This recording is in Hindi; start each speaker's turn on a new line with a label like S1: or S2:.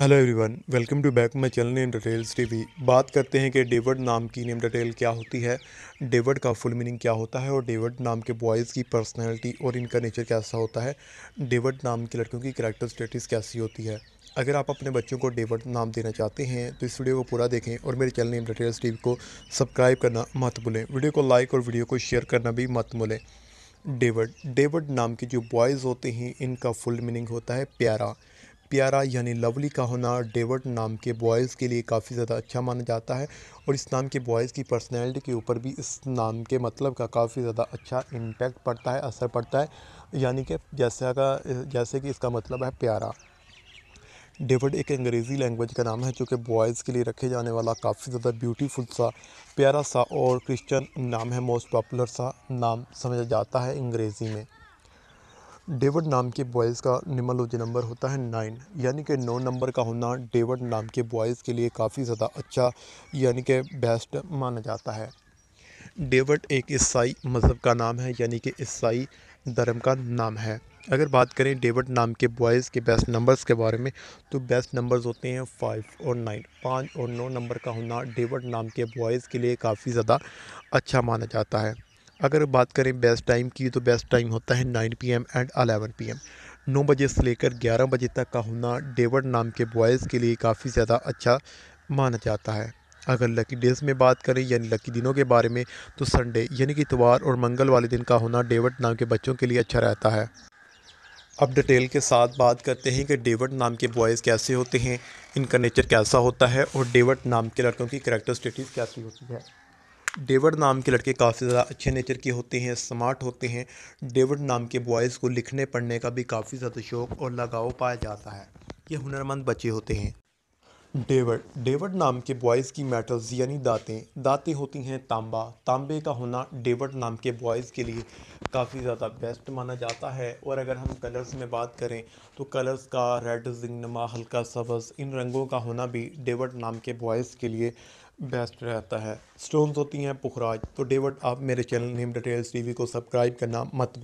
S1: hello everyone welcome to back my channel name details TV बात करते हैं कि डेवर्ड नाम की नेम डिटेल क्या होती है डेवर्ड का फुल मीनिंग क्या होता है और डेवर्ड नाम के बॉयज़ की पर्सनैलिटी और इनका नेचर कैसा होता है डेवर्ड नाम की लड़कियों की करेक्टर स्टेटिस कैसी होती है अगर आप अपने बच्चों को डेवर्ड नाम देना चाहते हैं तो इस वीडियो को पूरा देखें और मेरे चैनल नेम डिटेल्स टी को सब्सक्राइब करना मत भूलें वीडियो को लाइक और वीडियो को शेयर करना भी मत भूलें डेवर्ड डेवर्ड नाम के जो बॉयज़ होते हैं इनका फुल मीनिंग होता है प्यारा प्यारा यानी लवली का होना डेवर्ट नाम के बॉयज़ के लिए काफ़ी ज़्यादा अच्छा माना जाता है और इस नाम के बॉयज़ की पर्सनैलिटी के ऊपर भी इस नाम के मतलब का काफ़ी ज़्यादा अच्छा इम्पेक्ट पड़ता है असर पड़ता है यानी कि जैसा का जैसे कि इसका मतलब है प्यारा डेवर्ड एक अंग्रेज़ी लैंग्वेज का नाम है जो कि बॉयज़ के लिए रखे जाने वाला काफ़ी ज़्यादा ब्यूटीफुल सा प्यारा सा और क्रिश्चियन नाम है मोस्ट पॉपुलर सा नाम समझा जाता है अंग्रेज़ी में डेविड नाम के बॉयज़ का निमोलॉजी नंबर होता है नाइन यानी कि नौ नंबर का होना डेविड नाम के बॉयज़ के लिए काफ़ी ज़्यादा अच्छा यानी कि बेस्ट माना जाता है डेविड एक ईसाई मज़हब का नाम है यानी कि ईसाई धर्म का नाम है अगर बात करें डेविड नाम के बॉयज़ के बेस्ट नंबर्स के बारे में तो बेस्ट नंबर्स होते हैं फाइव और नाइन पाँच और नौ नंबर का होना डेविड नाम के बॉयज़ के लिए काफ़ी ज़्यादा अच्छा माना जाता है अगर बात करें बेस्ट टाइम की तो बेस्ट टाइम होता है 9 पीएम एंड 11 पीएम 9 बजे से लेकर 11 बजे तक का होना डेवड नाम के बॉयज़ के लिए काफ़ी ज़्यादा अच्छा माना जाता है अगर लकी डेज़ में बात करें यानी लकी दिनों के बारे में तो संडे यानी कि इतवार और मंगल वाले दिन का होना डेवड नाम के बच्चों के लिए अच्छा रहता है अब डिटेल के साथ बात करते हैं कि डेवड नाम के बॉयज़ कैसे होते हैं इनका नेचर कैसा होता है और डेवड नाम के लड़कों की स्टेटिस कैसी होती है डेविड नाम के लड़के काफ़ी ज़्यादा अच्छे नेचर के होते हैं स्मार्ट होते हैं डेविड नाम के बॉयज़ को लिखने पढ़ने का भी काफ़ी ज़्यादा शौक़ और लगाव पाया जाता है ये हुनरमंद बच्चे होते हैं डेविड डेविड नाम के बॉयज़ की मेटल्स यानी दाँतें दाँतें होती हैं तांबा तांबे का होना डेविड नाम के बॉयज़ के लिए काफ़ी ज़्यादा बेस्ट माना जाता है और अगर हम कलर्स में बात करें तो कलर्स का रेड जिंगनमा हल्का सबज़ इन रंगों का होना भी डेविड नाम के बॉयज़ के लिए बेस्ट रहता है स्टोन्स होती हैं पुखराज तो डेवट आप मेरे चैनल नेम डिटेल्स टीवी को सब्सक्राइब करना मत